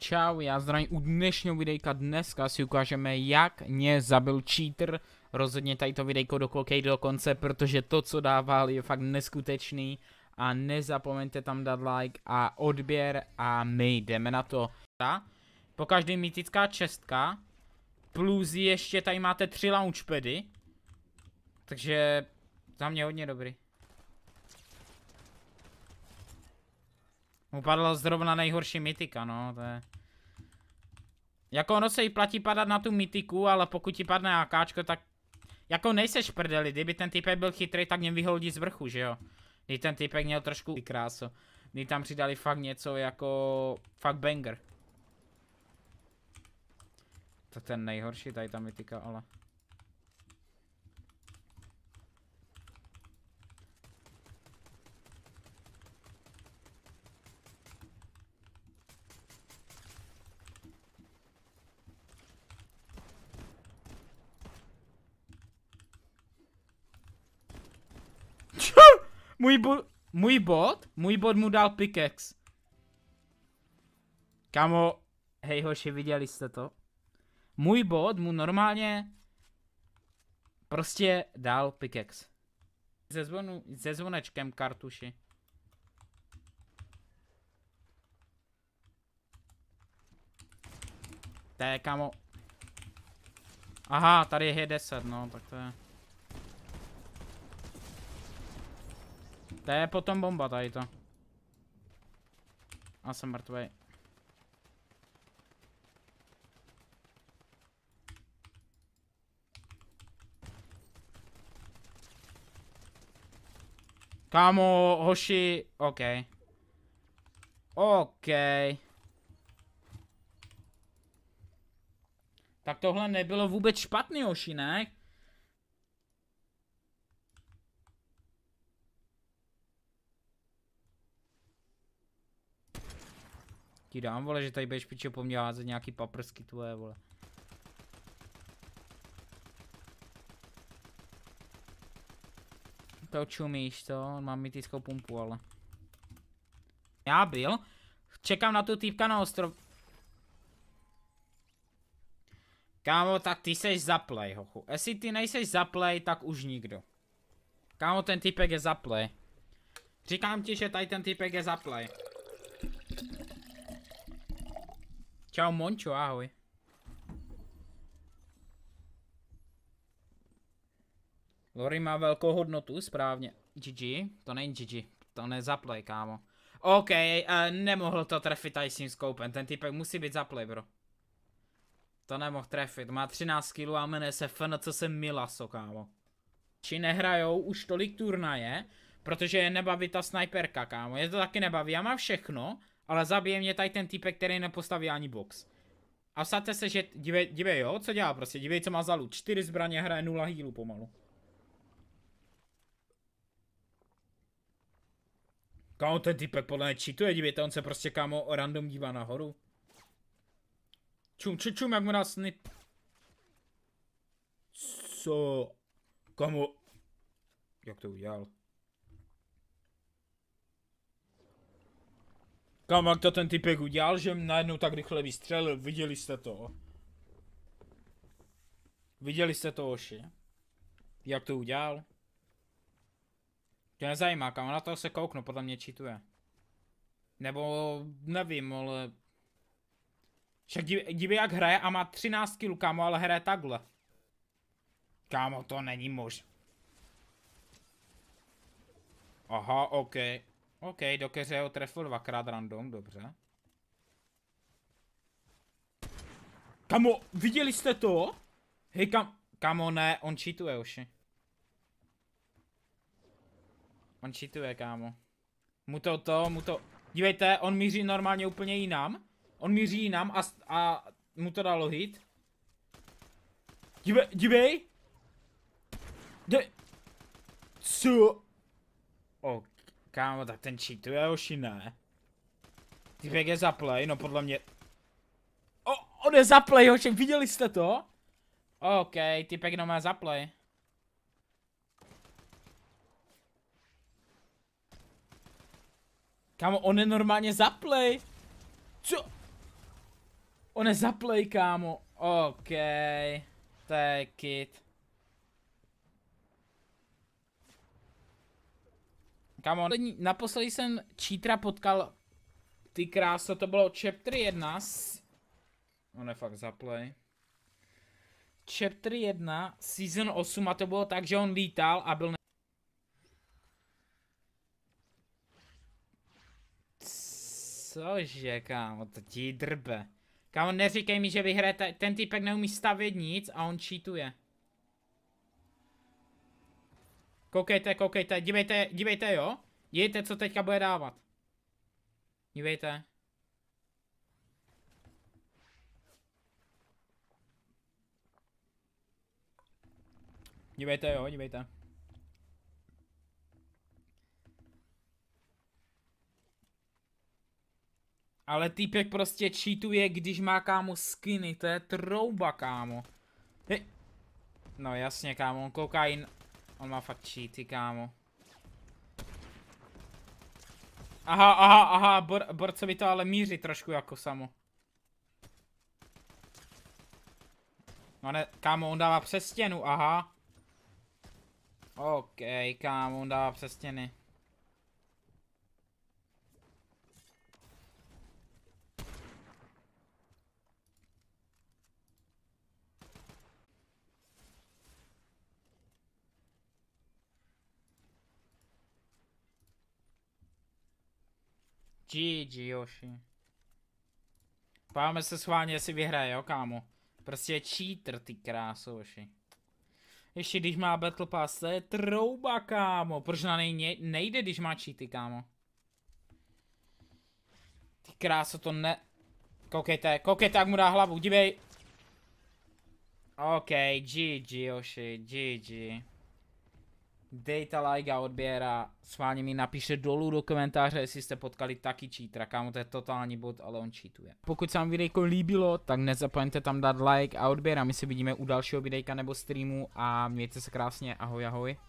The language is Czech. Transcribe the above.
Čau, já zdravím u dnešního videjka. Dneska si ukážeme, jak mě zabil cheater. Rozhodně tady to videjko dokoukej do konce, protože to, co dával, je fakt neskutečný. A nezapomeňte tam dát like a odběr a my jdeme na to. Po každý mytická čestka, plus ještě tady máte tři launchpady. Takže za mě hodně dobrý. Upadla zrovna nejhorší mytika, no, to je... Jako ono se jí platí padat na tu mytiku, ale pokud ti padne AKčko, tak... Jako nejseš prdeli, kdyby ten typek byl chytrý, tak mě vyhodí z vrchu, že jo? Kdy ten typek měl trošku i kráso. Kdy tam přidali fakt něco jako... Fakt banger. To ten nejhorší tady ta mytika, ale... Můj, bo můj bot, můj bot mu dal pickaxe. Kamo, hej hoši, viděli jste to? Můj bot mu normálně prostě dal pickaxe. Ze zvonu, ze zvonečkem kartuši. To je kamo. Aha, tady je 10, no, tak to je. To je potom bomba tady to. A jsem mrtvej. Kámo, hoši, OK. OK. Tak tohle nebylo vůbec špatný, hoši, ne? Ti dám, vole, že tady budeš pičo po mně házet nějaký paprsky tvoje, vole. To čumíš, to? On má mytickou pumpu, ale. Já byl. Čekám na tu týpka na ostrov. Kámo, tak ty seš zaplej, hochu. Jestli ty nejseš zaplej, tak už nikdo. Kámo, ten typek je zaplej. Říkám ti, že tady ten typek je zaplej. Čau Mončo, ahoj. Lori má velkou hodnotu, správně. GG, to není GG, to nezaplej, kámo. OK, uh, nemohl to trefit tím skoupem, ten typek musí být zaplej, bro. To nemohl trefit, má 13 kg a jmenuje se FNCS Milaso, kámo. Či nehrajou už tolik turnaje, protože je nebaví ta sniperka, kámo, je to taky nebaví, já mám všechno, ale zabije mě tady ten týpek, který nepostaví ani box. A vsadte se, že dívej, dívej jo, co dělá prostě, dívej co má za loot. Čtyři zbraně, hraje nula healu pomalu. Kámo, ten typek podle mě cheatuje, dívejte, on se prostě kámo random dívá nahoru. Čum, čum, čum, jak mu nás snip. Co? Kámo. Jak to udělal? Kam jak to ten typek udělal, že najednou tak rychle vystřelil, viděli jste to. Viděli jste to, oši. Jak to udělal? To nezajímá, kam na to se kouknu, podle mě čituje. Nebo nevím, ale... Však dívej, jak hraje a má 13 kg, kámo, ale hraje takhle. Kámo, to není možné. Aha, okej. Okay. OK, do keře ho trefil dvakrát random, dobře. Kamo, viděli jste to? Hej, kam... Kamo, ne, on cheatuje už. On cheatuje, kámo. Mu to to, mu to... Dívejte, on míří normálně úplně jinam. On míří jinam a, a mu to dalo hit. Dívej, dívej! De... Co? OK. Kámo, tak ten cheatuje už ne. Ty je za play, no podle mě... O, on je za play, hoši, viděli jste to? OK, typek no má za play. Kámo, on je normálně za play. Co? On je za play, kámo. OK. To je Kamo, naposledy jsem Čítra potkal, ty kráso, to bylo chapter 1, s... on je fakt zaplej. Chapter 1, season 8 a to bylo tak, že on lítal a byl ne... Cože, kámo, to ti drbe. Kámo, neříkej mi, že vyhraje, ten typek neumí stavět nic a on cheatuje. Koukejte, koukejte, dívejte, dívejte, jo? Dívejte, co teďka bude dávat. Dívejte. Dívejte, jo, dívejte. Ale týpek prostě cheatuje, když má kámo skiny, to je trouba kámo. No jasně kámo, on kouká jin... On má fakt cheaty, kámo. Aha, aha, aha, bor, borcovi to ale míří trošku jako samo. No ne, kámo, on dává přes stěnu, aha. OK, kámo, on dává přes stěny. GG Yoshi. Páme se schválně, jestli vyhraje, jo kámo. Prostě je cheater, ty krásu, Yoshi. Ještě když má Battle Pass, to je trouba, kámo. Proč na něj nejde, když má cheaty, kámo? Ty krásu, to ne... Koukejte, koukejte, jak mu dá hlavu, dívej. OK, GG, Yoshi, GG dejte like a odběr vámi mi napíšte dolů do komentáře, jestli jste potkali taky čítra, kámo to je totální bod, ale on čítuje. Pokud se vám videjko líbilo, tak nezapomeňte tam dát like a odběr a my se vidíme u dalšího videjka nebo streamu a mějte se krásně, ahoj ahoj.